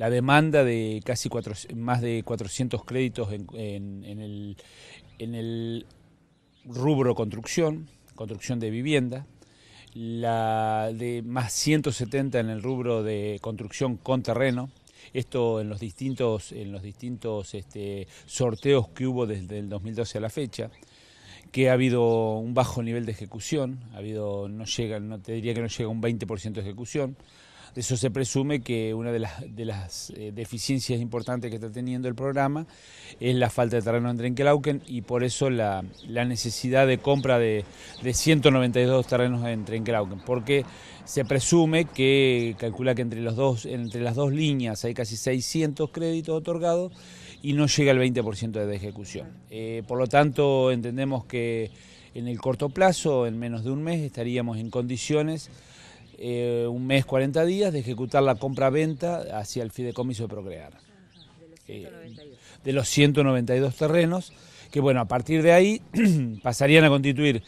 la demanda de casi más de 400 créditos en, el, rubro construcción, construcción de vivienda, la de más 170 en el rubro de construcción con terreno, esto en los distintos, en los distintos este, sorteos que hubo desde el 2012 a la fecha, que ha habido un bajo nivel de ejecución, ha habido, no llega, no te diría que no llega un 20% de ejecución, de eso se presume que una de las, eh, deficiencias importantes que está teniendo el programa es la falta de terreno en Trenquelauquen y por eso la, necesidad de compra de, 192 terrenos en Trenquelauquen, porque se presume que calcula que entre, los dos, entre las dos líneas hay casi 600 créditos otorgados y no llega al 20% de ejecución. Eh, por lo tanto, entendemos que en el corto plazo, en menos de un mes, estaríamos en condiciones eh, un mes 40 días de ejecutar la compra-venta hacia el fideicomiso de Procrear. de, los eh, de los 192 terrenos, que bueno, a partir de ahí pasarían a constituir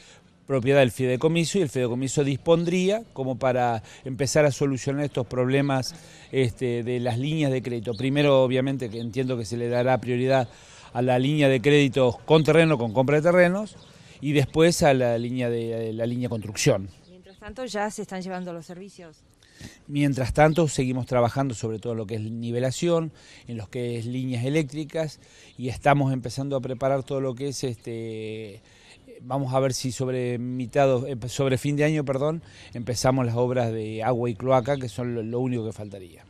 propiedad del fideicomiso y el fideicomiso dispondría como para empezar a solucionar estos problemas este, de las líneas de crédito. Primero, obviamente, que entiendo que se le dará prioridad a la línea de créditos con terreno, con compra de terrenos, y después a la línea de la línea construcción tanto, ya se están llevando los servicios. Mientras tanto, seguimos trabajando sobre todo en lo que es nivelación, en lo que es líneas eléctricas y estamos empezando a preparar todo lo que es este vamos a ver si sobre mitad eh, sobre fin de año, perdón, empezamos las obras de agua y cloaca, que son lo único que faltaría.